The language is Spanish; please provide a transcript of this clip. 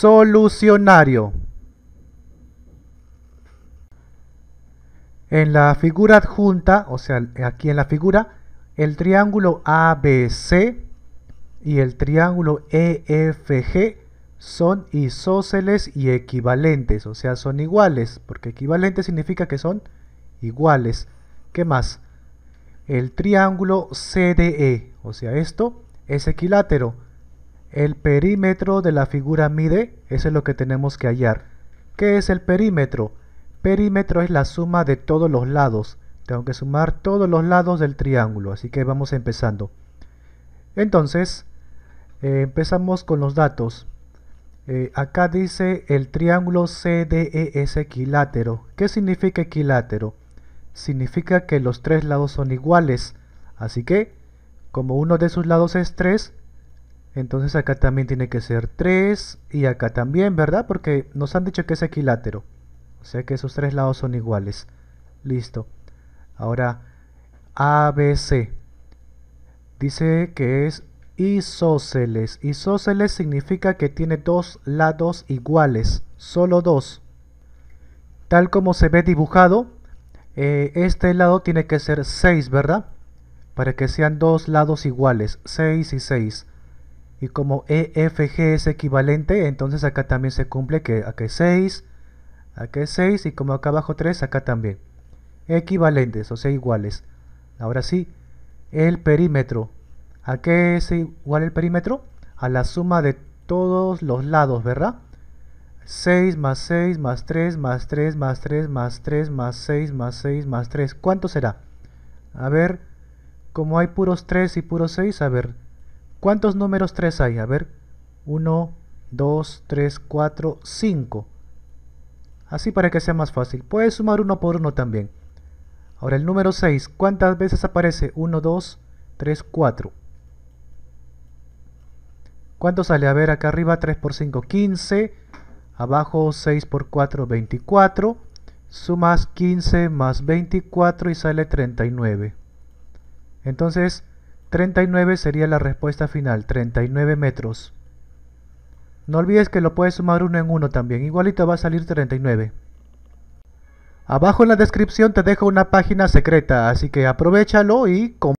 Solucionario. En la figura adjunta, o sea, aquí en la figura, el triángulo ABC y el triángulo EFG son isóceles y equivalentes, o sea, son iguales, porque equivalente significa que son iguales. ¿Qué más? El triángulo CDE, o sea, esto es equilátero el perímetro de la figura mide, eso es lo que tenemos que hallar. ¿Qué es el perímetro? Perímetro es la suma de todos los lados. Tengo que sumar todos los lados del triángulo, así que vamos empezando. Entonces, eh, empezamos con los datos. Eh, acá dice el triángulo CDE es equilátero. ¿Qué significa equilátero? Significa que los tres lados son iguales. Así que, como uno de sus lados es 3, entonces acá también tiene que ser 3 y acá también, ¿verdad? Porque nos han dicho que es equilátero. O sea que esos tres lados son iguales. Listo. Ahora, ABC. Dice que es isósceles. Isósceles significa que tiene dos lados iguales, solo dos. Tal como se ve dibujado, eh, este lado tiene que ser 6, ¿verdad? Para que sean dos lados iguales, 6 y 6. Y como EFG es equivalente, entonces acá también se cumple que acá es 6, acá es 6 y como acá abajo 3, acá también. Equivalentes, o sea, iguales. Ahora sí, el perímetro. ¿A qué es igual el perímetro? A la suma de todos los lados, ¿verdad? 6 más 6 más 3 más 3 más 3 más 3 más 6 más 6 más 3. ¿Cuánto será? A ver, como hay puros 3 y puros 6, a ver, ¿Cuántos números 3 hay? A ver, 1, 2, 3, 4, 5. Así para que sea más fácil. Puedes sumar uno por uno también. Ahora el número 6, ¿cuántas veces aparece? 1, 2, 3, 4. ¿Cuánto sale? A ver, acá arriba 3 por 5, 15. Abajo 6 por 4, 24. Sumas 15 más 24 y sale 39. Entonces, 39 sería la respuesta final, 39 metros. No olvides que lo puedes sumar uno en uno también, igualito va a salir 39. Abajo en la descripción te dejo una página secreta, así que aprovechalo y